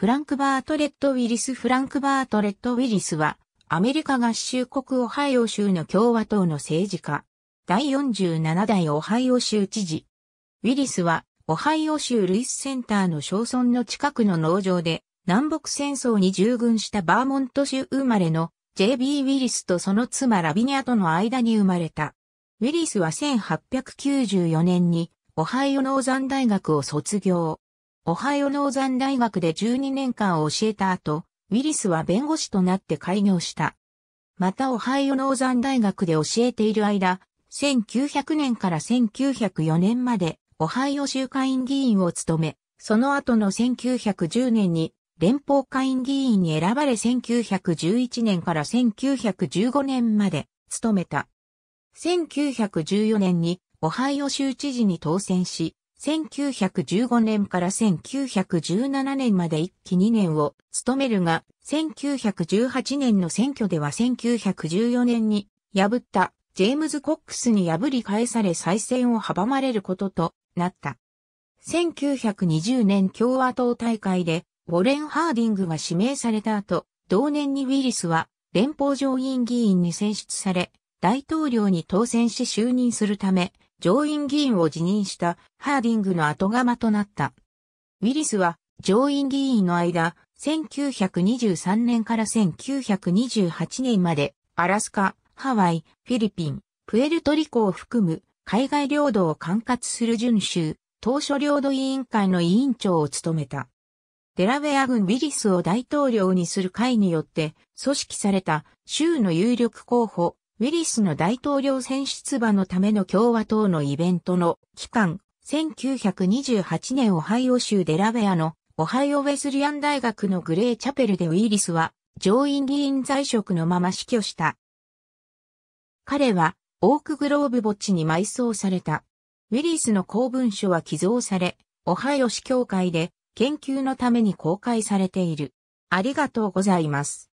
フランク・バートレット・ウィリス・フランク・バートレット・ウィリスは、アメリカ合衆国オハイオ州の共和党の政治家。第47代オハイオ州知事。ウィリスは、オハイオ州ルイスセンターの小村の近くの農場で、南北戦争に従軍したバーモント州生まれの J.B. ウィリスとその妻ラビニアとの間に生まれた。ウィリスは1894年にオハイオ農山大学を卒業。オハイオ農山大学で12年間を教えた後、ウィリスは弁護士となって開業した。またオハイオ農山大学で教えている間、1900年から1904年までオハイオ州会員議員を務め、その後の1910年に連邦会員議員に選ばれ1911年から1915年まで務めた。1914年にオハイオ州知事に当選し、1915年から1917年まで一期2年を務めるが、1918年の選挙では1914年に破ったジェームズ・コックスに破り返され再選を阻まれることとなった。1920年共和党大会でウォレン・ハーディングが指名された後、同年にウィリスは連邦上院議員に選出され、大統領に当選し就任するため、上院議員を辞任したハーディングの後釜となった。ウィリスは上院議員の間、1923年から1928年まで、アラスカ、ハワイ、フィリピン、プエルトリコを含む海外領土を管轄する準州、当初領土委員会の委員長を務めた。デラウェア軍ウィリスを大統領にする会によって組織された州の有力候補ウィリスの大統領選出馬のための共和党のイベントの期間、1928年オハイオ州デラウェアのオハイオウェスリアン大学のグレーチャペルでウィリスは上院議員在職のまま死去した。彼はオークグローブ墓地に埋葬された。ウィリスの公文書は寄贈され、オハイオ市教会で研究のために公開されている。ありがとうございます。